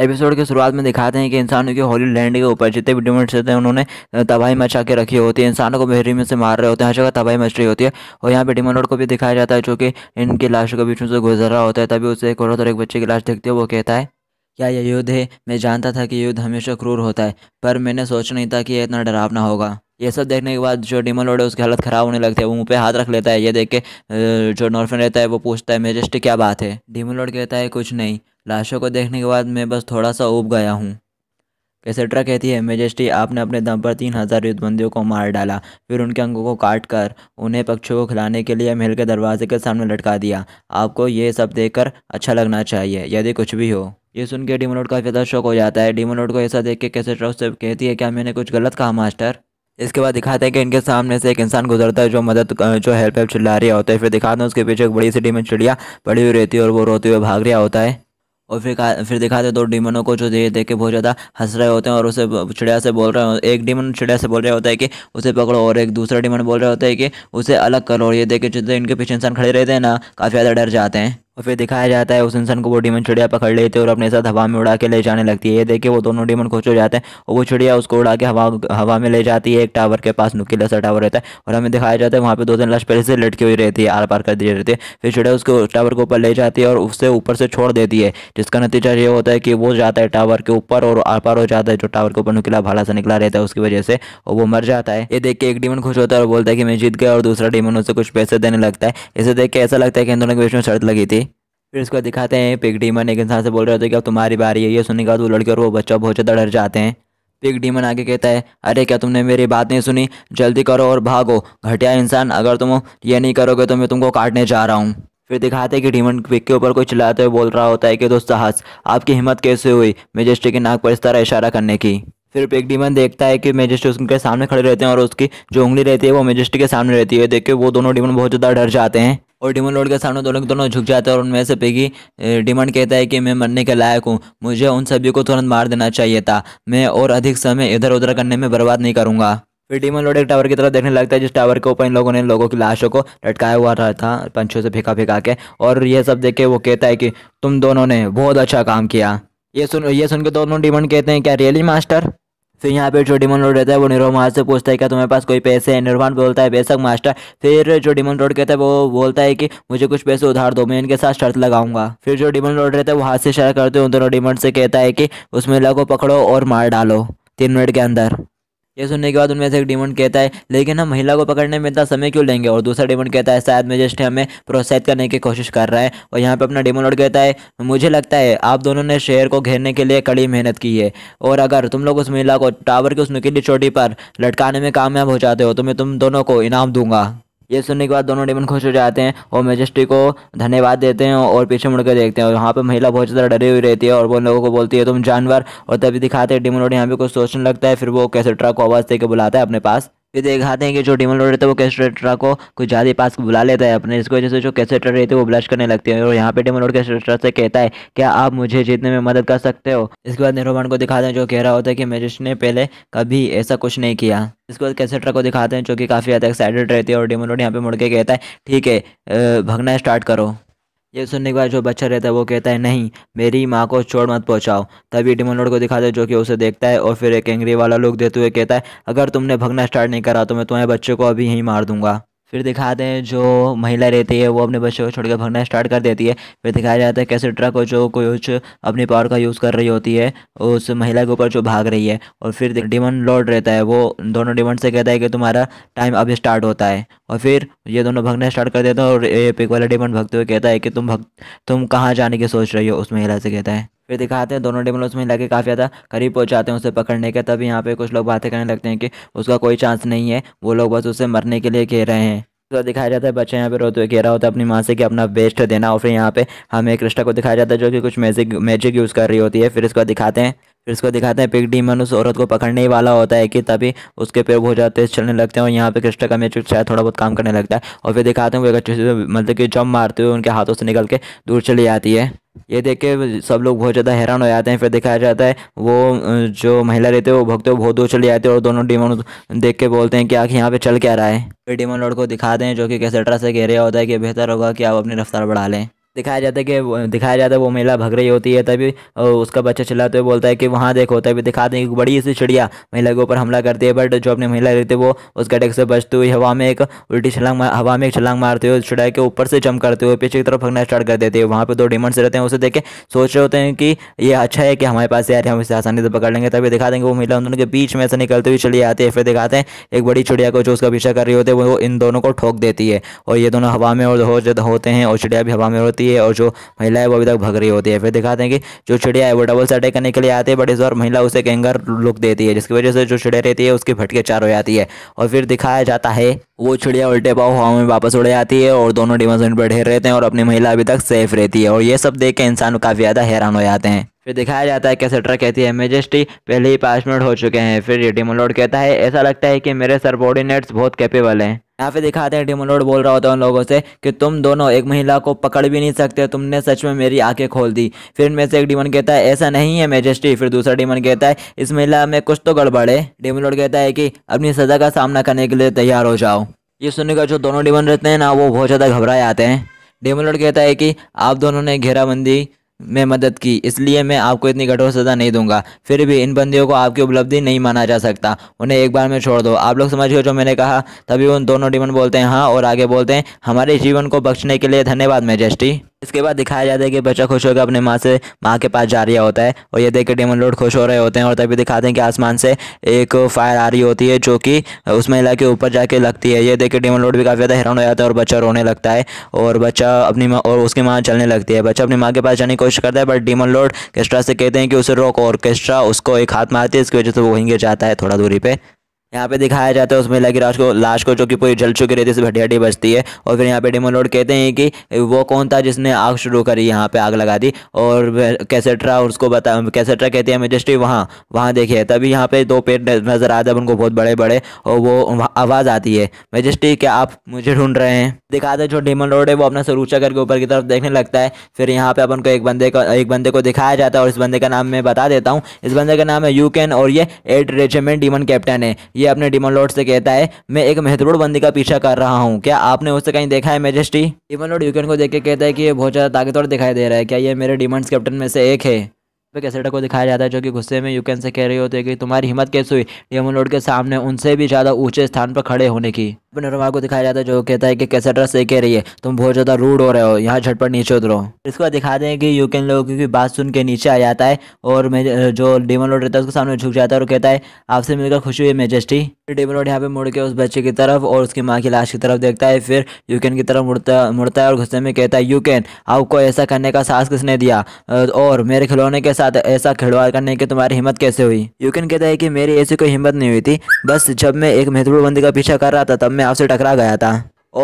episode के शुरुआत में दिखाते हैं कि इंसानों के होली लैंड के ऊपर जितने भी डिमेंट्स होते हैं उन्होंने तबाही मचा के रखी होती है इंसानों को बहरी में से मार रहे होते हैं हर जगह तबाही मच रही होती है और यहाँ पे डिमंडोड को भी दिखाया जाता है जो कि इनके लाश के बीच से गुजर रहा होता है तभी उसे एक औरत और एक बच्चे की लाश देखते हो वो कहता है क्या यह युद्ध है मैं जानता था कि युद्ध हमेशा क्रूर होता है पर मैंने सोचा नहीं था कि यह इतना डरावना होगा ये सब देखने के बाद जो डिमन लॉर्ड है उसकी हालत ख़राब होने लगती है वो मुँह पे हाथ रख लेता है ये देख के जो नॉर्फिन रहता है वो पूछता है मेजेस्टिक क्या बात है डिमन लॉर्ड कहता है कुछ नहीं लाशों को देखने के बाद मैं बस थोड़ा सा ऊब गया हूँ कैसेट्रा कहती है मेजेस्टी आपने अपने दम पर तीन हज़ार युद्धबंदियों को मार डाला फिर उनके अंगों को काट कर उन्हें पक्षियों को खिलाने के लिए महल के दरवाजे के सामने लटका दिया आपको ये सब देखकर अच्छा लगना चाहिए यदि कुछ भी हो ये सुन के डीमोनोट का ज़्यादा शौक हो जाता है डीमोनोट को ऐसा देख के कैसेट्रा उससे कहती है क्या मैंने कुछ गलत कहा मास्टर इसके बाद दिखाते हैं कि इनके सामने से एक इंसान गुजरता है जो मदद जो हेल्प हेल्प चिल्ला रहा होता है फिर दिखाते हैं उसके पीछे एक बड़ी सी डी में चिड़िया पड़ी हुई रहती है और वो रोते हुए भाग रहा होता है और फिर फिर दिखाते दो तो डीमनों को जो देख देख के बहुत ज़्यादा हंस रहे होते हैं और उसे चिड़िया से बोल रहे हैं एक डीमन चिड़िया से बोल रहा होता है कि उसे पकड़ो और एक दूसरा डीमन बोल रहा होता है कि उसे अलग करो और ये देखे जितने इनके पीछे इंसान खड़े रहते हैं ना काफ़ी ज़्यादा डर जाते हैं और फिर दिखाया जाता है उस इंसान को वो डीमन चिड़िया पकड़ लेते और अपने साथ हवा में उड़ा के ले जाने लगती है ये देखिए वो दोनों डीमन खुश हो जाते हैं और वो चिड़िया उसको उड़ा के हवा हवा में ले जाती है एक टावर के पास नुकीला सा टावर रहता है और हमें दिखाया जाता है वहाँ पर दो तीन लाश पहले से लटकी हुई रहती है आर पार कर दी रहती है फिर चिड़िया उसको टावर के ऊपर ले जाती है और उससे ऊपर से छोड़ देती है जिसका नतीजा ये होता है कि वो जाता है टावर के ऊपर और आर पार हो जाता है जो टावर के ऊपर नुकीला भाला सा निकला रहता है उसकी वजह से और वो मर जाता है ये देख के एक डीमन खुश होता है और बोलता है कि मैं जीत गया और दूसरा डीमन उसे कुछ पैसे देने लगता है इसे देख के ऐसा लगता है कि इन दोनों के बीच में शर्त लगी थी फिर उसको दिखाते हैं पिग डीमन एक इंसान से बोल रहे होते हैं कि अब तुम्हारी बारी है ये सुनने के बाद वो लड़के और वो बच्चा बहुत ज़्यादा डर जाते हैं पिग डीमन आगे कहता है अरे क्या तुमने मेरी बात नहीं सुनी जल्दी करो और भागो घटिया इंसान अगर तुम ये नहीं करोगे तो मैं तुमको काटने जा रहा हूँ फिर दिखाते हैं कि डीमन पिग के ऊपर कोई चिल्लाते हुए बोल रहा होता है कि दोस्त साहस आपकी हिम्मत कैसे हुई मेजेस्टी की नाक पर इस तरह इशारा करने की फिर पिग डीमन देखता है कि मेजेस्टी उसके सामने खड़े रहते हैं और उसकी जो उंगली रहती है वो मेजेस्टी के सामने रहती है देख के वो दोनों डीमन बहुत ज़्यादा डर जाते हैं और डिमन लॉर्ड के सामने दोनों दोनों झुक जाते हैं और उनमें से पेगी डिमन कहता है कि मैं मरने के लायक हूँ मुझे उन सभी को तुरंत मार देना चाहिए था मैं और अधिक समय इधर उधर करने में बर्बाद नहीं करूँगा फिर डिमन लॉर्ड एक टावर की तरफ देखने लगता है जिस टावर के ऊपर इन लोगों ने लोगों की लाशों को लटकाया हुआ रहा था पंछियों से फेंका फेंका के और यह सब देख के वो कहता है कि तुम दोनों ने बहुत अच्छा काम किया ये सुन ये सुन के दोनों डिमन कहते हैं क्या रियली मास्टर फिर यहाँ पे जो डिमन रोड रहता है वो निरव महाराज से पूछता है क्या तुम्हारे पास कोई पैसे है निर्वाण बोलता है बेशक मास्टर फिर जो डिमन रोड कहता है वो बोलता है कि मुझे कुछ पैसे उधार दो मैं इनके साथ शर्त लगाऊंगा फिर जो डिमन रोड रहता है वो हाथ से शर्त करते हैं उन दोनों डिमन से कहता है कि उस महिला को पकड़ो और मार डालो तीन मिनट के अंदर ये सुनने के बाद उनमें से एक डिमांड कहता है लेकिन हम महिला को पकड़ने में इतना समय क्यों लेंगे और दूसरा डिमांड कहता है शायद मजिस्ट हमें प्रोत्साहित करने की कोशिश कर रहा है और यहाँ पर अपना डेमन लॉर्ड कहता है मुझे लगता है आप दोनों ने शहर को घेरने के लिए कड़ी मेहनत की है और अगर तुम लोग उस महिला को टावर की उस नुकीली चोटी पर लटकाने में कामयाब हो जाते हो तो मैं तुम दोनों को इनाम दूंगा ये सुनने के बाद दोनों डेमन खुश हो जाते हैं और मेजेस्टी को धन्यवाद देते हैं और पीछे मुड़कर देखते हैं और यहाँ पर महिला बहुत ज़्यादा डरी हुई रहती है और वो लोगों को बोलती है तुम जानवर और तभी दिखाते हैं डेमन और यहाँ पे कुछ सोचने लगता है फिर वो कैसे ट्रक को आवाज़ दे के बुलाता है अपने पास फिर दिखाते हैं कि जो डिमन लोड रहता है वो कैसेट्रा को कुछ ज़्यादा पास बुला लेता है अपने इसकी वजह से जो कैसेट्रा रहते है वो ब्लश करने लगते हैं और यहाँ पे डीमन कैसे कैसेट्रा से कहता है क्या आप मुझे जीतने में मदद कर सकते हो इसके बाद नेरोमान को दिखाते हैं जो कह रहा होता है कि मेजिस ने पहले कभी ऐसा कुछ नहीं किया इसके बाद कैसेट्रा को दिखाते हैं जो कि काफ़ी ज़्यादा एक्साइटेड रहती है और डिमन लोड यहाँ पे मुड़ के कहता है ठीक है भगना स्टार्ट करो ये सुनने के बाद जो बच्चा रहता है वो कहता है नहीं मेरी माँ को चोट मत पहुँचाओ तभी डिमोलोड को दिखाते जो कि उसे देखता है और फिर एक एंग्री वाला लुक देते हुए कहता है अगर तुमने भगना स्टार्ट नहीं करा तो मैं तुम्हारे बच्चे को अभी यहीं मार दूंगा फिर दिखाते हैं जो महिला रहती है वो अपने बच्चों को छोड़कर भागना स्टार्ट कर देती है फिर दिखाया जाता है कैसे ट्रक को जो कोई कुछ अपने पावर का यूज़ कर रही होती है उस महिला के ऊपर जो भाग रही है और फिर डिमन लॉर्ड रहता है वो दोनों डिमंड से कहता है कि तुम्हारा टाइम अब स्टार्ट होता है और फिर ये दोनों भागना स्टार्ट कर देता है और पिक वाला डिमंड भगते हुए कहता है कि तुम भग तुम कहाँ जाने की सोच रही हो उस महिला से कहता है फिर दिखाते हैं दोनों टेबल उसमें लगे काफ़ी ज़्यादा करीब पहुँचाते हैं उसे पकड़ने के तब यहाँ पर कुछ लोग बातें करने लगते हैं कि उसका कोई चांस नहीं है वो लोग बस उसे मरने के लिए कह रहे हैं तो दिखाया जाता है बच्चा यहाँ पे रोते तो हुए कह रहा होता है अपनी माँ से कि अपना बेस्ट देना और फिर यहाँ पे हमें कृष्णा को दिखाया जाता है जो कि कुछ मैजिक मैजिक यूज़ कर रही होती है फिर इसको दिखाते हैं फिर उसको दिखाते हैं पिग डीमन उस औरत को पकड़ने ही वाला होता है कि तभी उसके पैर बहुत ज़्यादा तेज चलने लगते हैं और यहाँ पे क्रिस्टा का मैजिक शायद थोड़ा बहुत काम करने लगता है और फिर दिखाते हैं वो एक अच्छे से मतलब कि जम मारते हुए उनके हाथों से निकल के दूर चली जाती है ये देख के सब लोग बहुत ज़्यादा हैरान हो जाते हैं फिर दिखाया जाता है वो जो महिला रहते हैं वो भक्त बहुत दूर चले जाते हैं और दोनों डीमन देख के बोलते हैं कि आखिर यहाँ पे चल क्या रहा है फिर डीमन लॉर्ड को दिखाते हैं जो कि कैसे से कह होता है कि बेहतर होगा कि आप अपनी रफ्तार बढ़ा लें दिखाया जाता है कि दिखाया जाता है वो महिला भग रही होती है तभी उसका बच्चा चिल्लाते हुए बोलता है कि वहाँ देखो तभी दिखाते हैं कि बड़ी सी चिड़िया महिला के ऊपर हमला करती है बट जो अपनी महिला रहती है वो उस गटक से बचती हुई हवा में एक उल्टी छलांग हवा में एक छलांग मारते हुए चिड़िया के ऊपर से जम करते हुए पीछे की तरफ भगना स्टार्ट कर देती है वहाँ पर दो डिमंड्स रहते हैं उसे देखे सोच रहे होते हैं कि ये अच्छा है कि हमारे पास यार हम इसे आसानी से पकड़ लेंगे तभी दिखा देंगे वो महिला उन दोनों के बीच में से निकलते हुए चली आती है फिर दिखाते हैं एक बड़ी चिड़िया को जो उसका पीछा कर रही होती है वो इन दोनों को ठोक देती है और ये दोनों हवा में और होते हैं और चिड़िया भी हवा में होती है होती है और जो महिला है वो अभी तक भग रही होती है फिर दिखाते हैं कि जो चिड़िया है वो डबल से अटैक करने के लिए आती है बट इस बार महिला उसे कैंगर लुक देती है जिसकी वजह से जो चिड़िया रहती है उसकी भटके चार हो जाती है और फिर दिखाया जाता है वो चिड़िया उल्टे पाव हवा में वापस उड़ जाती है और दोनों डिमन पर ढेर रहते हैं और अपनी महिला अभी तक सेफ रहती है और ये सब देख के इंसान काफ़ी ज़्यादा हैरान हो जाते हैं फिर दिखाया जाता है कैसे ट्रक कहती है मेजेस्टी पहले ही पाँच मिनट हो चुके हैं फिर ये डिमोलोड कहता है ऐसा लगता है कि मेरे सर सरबॉर्डिनेट्स बहुत कैपेबल हैं यहाँ पे दिखाते हैं डिमोलोड बोल रहा होता है उन लोगों से कि तुम दोनों एक महिला को पकड़ भी नहीं सकते तुमने सच में मेरी आंखें खोल दी फिर इनमें से एक डिमन कहता है ऐसा नहीं है मेजेस्टी फिर दूसरा डिमन कहता है इस महिला में कुछ तो गड़बड़ है डिमोलोड कहता है कि अपनी सज़ा का सामना करने के लिए तैयार हो जाओ ये सुनकर जो दोनों डिमन रहते हैं ना वो बहुत ज़्यादा घबराए आते हैं लोड कहता है कि आप दोनों ने घेराबंदी में मदद की इसलिए मैं आपको इतनी कठोर सज़ा नहीं दूंगा फिर भी इन बंदियों को आपकी उपलब्धि नहीं माना जा सकता उन्हें एक बार में छोड़ दो आप लोग समझ गए जो मैंने कहा तभी उन दोनों डिमन बोलते हैं हाँ और आगे बोलते हैं हमारे जीवन को बख्शने के लिए धन्यवाद मैजेस्टी इसके बाद दिखाया जाता है कि बच्चा खुश होकर अपने माँ से माँ के पास जा रहा होता है और ये देख के डेमन लोड खुश हो रहे होते हैं और तभी दिखाते हैं कि आसमान से एक फायर आ रही होती है जो कि उस महिला के ऊपर जाके लगती है ये देख के डेमन लोड भी काफ़ी ज़्यादा हैरान हो जाता है और बच्चा रोने लगता है और बच्चा अपनी माँ और उसकी माँ चलने लगती है बच्चा अपनी माँ के पास जाने की कोशिश करता है बट डेमन लोड केस्ट्रा से कहते हैं कि उसे रोक और केस्ट्रा उसको एक हाथ मारती है इसकी वजह से वो वहीं जाता है थोड़ा दूरी पर यहाँ पे दिखाया जाता है उसमें लगी राज को लाश को जो कि पूरी जल चुकी रहती है हड्डी हड्डी बचती है और फिर यहाँ पे डेमन लॉर्ड कहते हैं कि वो कौन था जिसने आग शुरू करी यहाँ पे आग लगा दी और कैसेट्रा उसको बता कैसेट्रा कहते हैं मजिस्ट्री वहाँ वहाँ देखिए तभी यहाँ पे दो पेड़ नज़र आते हैं उनको बहुत बड़े बड़े और वो आवाज़ आती है मजिस्ट्री क्या आप मुझे ढूंढ रहे हैं दिखाते जो डेमन रोड है वो अपना सरूचा करके ऊपर की तरफ देखने लगता है फिर यहाँ पे अपन को एक बंदे को एक बंदे को दिखाया जाता है और इस बंदे का नाम मैं बता देता हूँ इस बंदे का नाम है यू कैन और ये एट रेजिमेंट डीमन कैप्टन है ये अपने डिमन लॉर्ड से कहता है मैं एक महत्वपूर्ण बंदी का पीछा कर रहा हूँ क्या आपने उससे कहीं देखा है मेजेस्टी डिमन लॉर्ड यूकेन को देख के कहता है कि ये बहुत ज़्यादा ताकतवर दिखाई दे रहा है क्या ये मेरे डिमंड्स कैप्टन में से एक है पे कैसेटा को दिखाया जाता है जो कि गुस्से में यूकेन से कह रही होती है कि तुम्हारी हिम्मत कैसे हुई डिमन लॉर्ड के सामने उनसे भी ज़्यादा ऊंचे स्थान पर खड़े होने की अपने रमा को दिखाया जाता है जो कहता है कि कैसे ड्रेस दे के रही है तुम बहुत ज़्यादा रूड हो रहे हो यहाँ झटपट नीचे उतरो इसको दिखाते हैं कि कैन लोगों की बात सुन के नीचे आ जाता है और मैं जो डेमन लोड रहता है उसके सामने झुक जाता है और कहता है आपसे मिलकर खुशी हुई मेजेस्टी फिर डेमन लोड यहाँ पे मुड़ के उस बच्चे की तरफ और उसकी माँ की लाश की तरफ देखता है फिर यू की तरफ मुड़ता मुड़ता है और गुस्से में कहता है यूकेन आपको ऐसा करने का साहस किसने दिया और मेरे खिलौने के साथ ऐसा खिलवाड़ करने की तुम्हारी हिम्मत कैसे हुई यूकेन कहता है कि मेरी ऐसी कोई हिम्मत नहीं हुई थी बस जब मैं एक महत्वपूर्ण बंदी का पीछा कर रहा था तब मैं आपसे टकरा गया था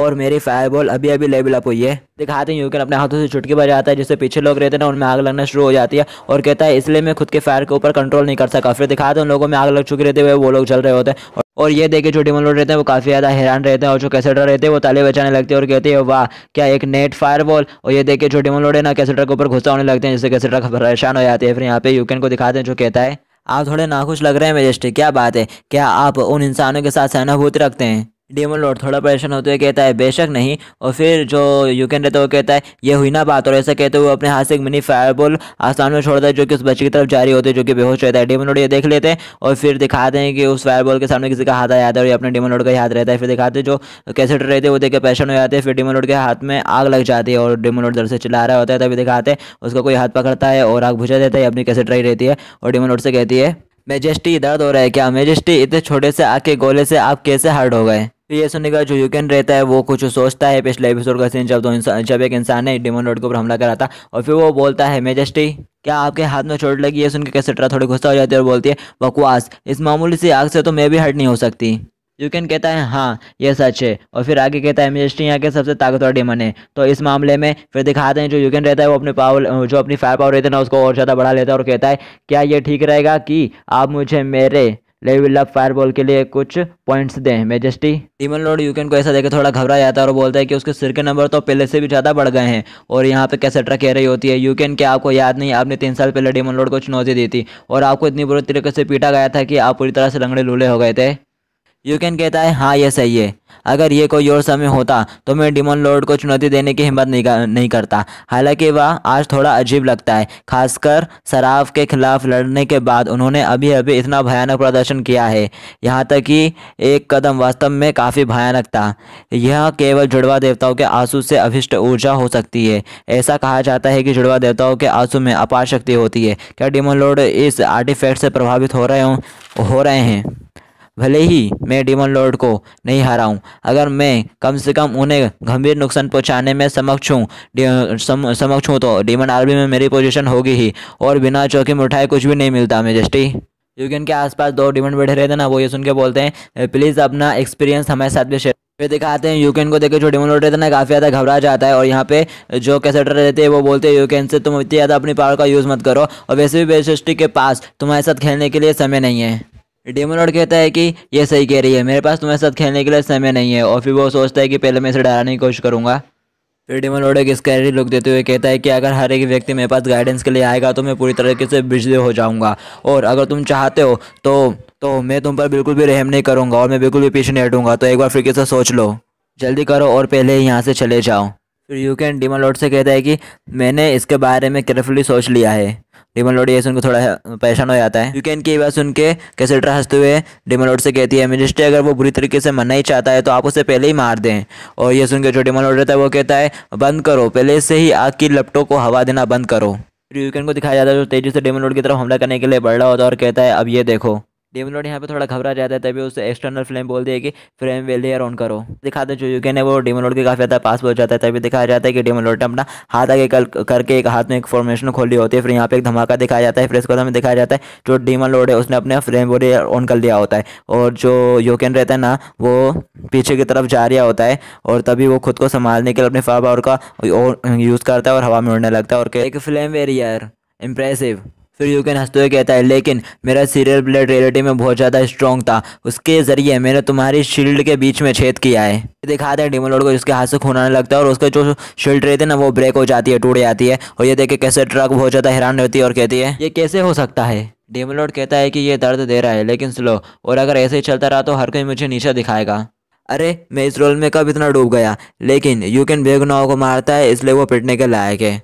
और मेरी फायर बॉल अभी अभी लेवल अप हुई है दिखाते हैं यूकन अपने हाथों से चुटकी बजाता है जिससे पीछे लोग रहते हैं ना उनमें आग लगना शुरू हो जाती है और कहता है इसलिए मैं खुद के फायर के ऊपर कंट्रोल नहीं कर सका फिर दिखाते हैं उन लोगों में आग लग चुकी रहते हुए वो लोग चल रहे होते हैं और ये देखे जो डिमोल लोड रहते हैं वो काफ़ी ज़्यादा हैरान रहते हैं और जो कैसेटर रहते हैं वो ताले बचाने लगते हैं और कहते हैं वाह क्या एक नेट फायरबॉल और ये देखे जो डिमोल है ना कैसेटर के ऊपर घुसा होने लगते हैं जिससे कैसेटर का परेशान हो जाती है फिर यहाँ पे यूकेन को दिखाते हैं जो कहता है आप थोड़े नाखुश लग रहे हैं मेजेस्टिक क्या बात है क्या आप उन इंसानों के साथ सहानुभूति रखते हैं डेमन लॉर्ड थोड़ा परेशान होते हुए कहता है बेशक नहीं और फिर जो यूकेन रहता है वो कहता है ये हुई ना बात और ऐसा कहते हुए अपने हाथ से एक मिनी फायरबॉल आसान में छोड़ता है जो कि उस बच्चे की तरफ जारी होती है जो कि बेहोश रहता है डेमन लॉर्ड ये देख लेते हैं और फिर दिखाते हैं कि उस फायरबॉल के सामने किसी का हाथ आ जाता है और ये अपने डेमन लॉर्ड का हाथ रहता है फिर दिखाते जो कैसेट रहते हैं वो देखे परेशान हो जाते हैं फिर डेमन लॉर्ड के हाथ में आग लग जाती है और डेमन लॉर्ड दर से चला रहा होता है तभी दिखाते हैं उसका कोई हाथ पकड़ता है और आग बुझा देता है अपनी कैसेट रही रहती है और डेमन लॉर्ड से कहती है मेजेस्टी दर्द हो रहा है क्या मेजेस्टी इतने छोटे से आग के गोले से आप कैसे हर्ट हो गए तो ये सुनने का जो यूकेन रहता है वो कुछ सोचता है पिछले एपिसोड का सीन जब दो इंसान जब एक इंसान है डेमन रोड के ऊपर हमला करा था और फिर वो बोलता है मेजेस्टी क्या आपके हाथ में चोट लगी है सुनकर कैसे ट्रा थोड़ी गुस्सा हो जाती है और बोलती है बकवास इस मामूली सी आग से तो मैं भी हट नहीं हो सकती यूकेन कहता है हाँ ये सच है और फिर आगे कहता है मेजेस्टी यहाँ के सबसे ताकतवर डेमन है तो इस मामले में फिर दिखाते हैं जो यूकेन रहता है वो अपने पावर जो अपनी फायर पावर रहता है ना उसको और ज़्यादा बढ़ा लेता है और कहता है क्या ये ठीक रहेगा कि आप मुझे मेरे लेविल्ला अप फायरबॉल के लिए कुछ पॉइंट्स दें मेजेस्टी डीमन लॉर्ड यूकेन को ऐसा देखकर थोड़ा घबरा जाता है और बोलता है कि उसके सिर के नंबर तो पहले से भी ज़्यादा बढ़ गए हैं और यहाँ पे कैसेट्रा कह रही होती है यूकेन के आपको याद नहीं आपने तीन साल पहले डीमन लॉर्ड को चुनौती दी थी और आपको इतनी बुरी तरीके से पीटा गया था कि आप पूरी तरह से लंगड़े लूले हो गए थे यूकेन कहता है हाँ ये सही है अगर ये कोई और समय होता तो मैं डिमोन लॉर्ड को चुनौती देने की हिम्मत नहीं कर, नहीं करता हालांकि वह आज थोड़ा अजीब लगता है खासकर शराब के खिलाफ लड़ने के बाद उन्होंने अभी अभी इतना भयानक प्रदर्शन किया है यहाँ तक कि एक कदम वास्तव में काफ़ी भयानक था यह केवल जुड़वा देवताओं के आंसू से अभिष्ट ऊर्जा हो सकती है ऐसा कहा जाता है कि जुड़वा देवताओं के आंसू में अपार शक्ति होती है क्या डिमोन लॉर्ड इस आर्टिफैक्ट से प्रभावित हो रहे हो रहे हैं भले ही मैं डिमन लॉर्ड को नहीं हराऊं अगर मैं कम से कम उन्हें गंभीर नुकसान पहुंचाने में समक्ष हूँ सम, समक्ष हूँ तो डिमन आर्मी में मेरी पोजीशन होगी ही और बिना चौकी मिठाई कुछ भी नहीं मिलता मेजेस्टी क्योंकि उनके आसपास दो डिमन बैठे रहते ना वो ये सुन के बोलते हैं प्लीज़ अपना एक्सपीरियंस हमारे साथ भी शेयर फिर दिखाते हैं यूकेन को देखे जो डिमन लॉर्ड रहता है ना काफ़ी ज़्यादा घबरा जाता है और यहाँ पे जो कैसेटर रहते हैं वो बोलते हैं यूकेन से तुम इतनी ज़्यादा अपनी पावर का यूज़ मत करो और वैसे भी बेसिस्टी के पास तुम्हारे साथ खेलने के लिए समय नहीं है डेमोलॉर्ड कहता है कि ये सही कह रही है मेरे पास तुम्हारे साथ खेलने के लिए समय नहीं है और फिर वो सोचता है कि पहले मैं इसे डराने की कोशिश करूँगा फिर डेमोलॉर्ड एक स्कैरी लुक देते हुए कहता है कि अगर हर एक व्यक्ति मेरे पास गाइडेंस के लिए आएगा तो मैं पूरी तरीके से बिजली हो जाऊँगा और अगर तुम चाहते हो तो तो मैं तुम पर बिल्कुल भी रहम नहीं करूँगा और मैं बिल्कुल भी पीछे नहीं हटूँगा तो एक बार फिर कैसे सोच लो जल्दी करो और पहले यहाँ से चले जाओ फिर यू कैन डीमा लॉर्ड से कहता है कि मैंने इसके बारे में केयरफुली सोच लिया है डिमन लॉर्ड यह सुनकर थोड़ा परेशान हो जाता है वीकेंड की बात सुन के कैसेट्रा हंसते हुए डिमन लॉर्ड से कहती है मिनिस्ट्री अगर वो बुरी तरीके से मरना ही चाहता है तो आप उसे पहले ही मार दें और ये सुनकर जो डेमन लॉर्ड रहता है वो कहता है बंद करो पहले से ही आग की लपटों को हवा देना बंद करो फिर यूकेन को दिखाया जाता है जो तो तेजी से डिमन लॉर्ड की तरफ हमला करने के लिए बढ़ रहा होता है और कहता है अब ये देखो डेमन लॉर्ड यहाँ पे थोड़ा घबरा जाता है तभी उसे एक्सटर्नल फ्लेम बोल दिया कि फ्रेम वेल एयर ऑन करो दिखाते हैं जो यूकेन है वो डेमन लॉर्ड के काफ़ी ज़्यादा पास पहुँच जाता है तभी दिखाया जाता है कि डेमन लॉर्ड ने अपना हाथ आगे कल करके एक हाथ में एक फॉर्मेशन खोली होती है फिर यहाँ पे एक धमाका दिखाया जाता है फिर इसको हमें दिखाया जाता है जो डेमन लॉर्ड है उसने अपने फ्रेम वेल एयर ऑन कर लिया होता है और जो यूकेन रहता है ना वो पीछे की तरफ जा रहा होता है और तभी वो खुद को संभालने के लिए अपने फाइव का यूज़ करता है और हवा में उड़ने लगता है और एक फ्लेम वेरियर इम्प्रेसिव फिर यूकेन हंसते हुए कहता है लेकिन मेरा सीरियल ब्लेड रियलिटी में बहुत ज़्यादा स्ट्रॉन्ग था उसके ज़रिए मैंने तुम्हारी शील्ड के बीच में छेद किया है दिखाते हैं लोड को जिसके हाथ से खून आने लगता है और उसके जो शील्ड रहती है ना वो ब्रेक हो जाती है टूट जाती है और ये देखे कैसे ट्रक बहुत ज़्यादा हैरान रहती है और कहती है ये कैसे हो सकता है डेमोलोड कहता है कि ये दर्द दे रहा है लेकिन स्लो और अगर ऐसे ही चलता रहा तो हर कोई मुझे नीचे दिखाएगा अरे मैं इस रोल में कब इतना डूब गया लेकिन यू कैन बेगुनाओं को मारता है इसलिए वो पिटने के लायक है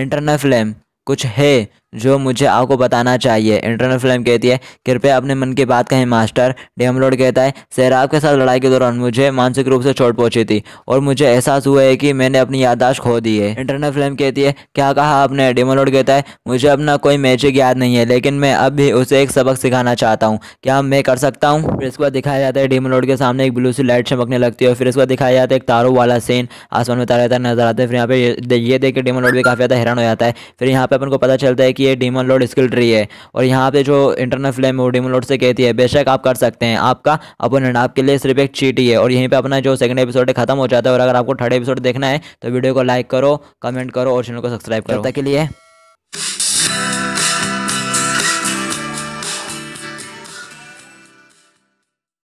इंटरनल फ्लेम कुछ है जो मुझे आपको बताना चाहिए इंटरनल फिल्म कहती है कृपया अपने मन की बात कहें मास्टर डेमलोड कहता है सैराब के साथ लड़ाई के दौरान मुझे मानसिक रूप से चोट पहुंची थी और मुझे एहसास हुआ है कि मैंने अपनी याददाश्त खो दी है इंटरनल फिल्म कहती है क्या कहा आपने डेमलोड कहता है मुझे अपना कोई मैजिक याद नहीं है लेकिन मैं अब भी उसे एक सबक सिखाना चाहता हूँ क्या मैं कर सकता हूँ फिर इसके बाद दिखाया जाता है डेमलोड के सामने एक ब्लू सी लाइट चमकने लगती है फिर इसके बाद दिखाया जाता है एक तारों वाला सीन आसमान में तारा नजर आता है फिर यहाँ पे ये देख के डेमलोड भी काफ़ी ज़्यादा हैरान हो जाता है फिर यहाँ पे अपन को पता चलता है कि ये डीमन लोड स्किल ट्री है और यहाँ पे जो इंटरनल फ्लेम है वो डीमन लोड से कहती है बेशक आप कर सकते हैं आपका अपोनेंट आपके लिए सिर्फ एक चीट ही है और यहीं पर अपना जो सेकंड एपिसोड खत्म हो जाता है और अगर आपको थर्ड एपिसोड देखना है तो वीडियो को लाइक करो कमेंट करो और चैनल को सब्सक्राइब करो तक के लिए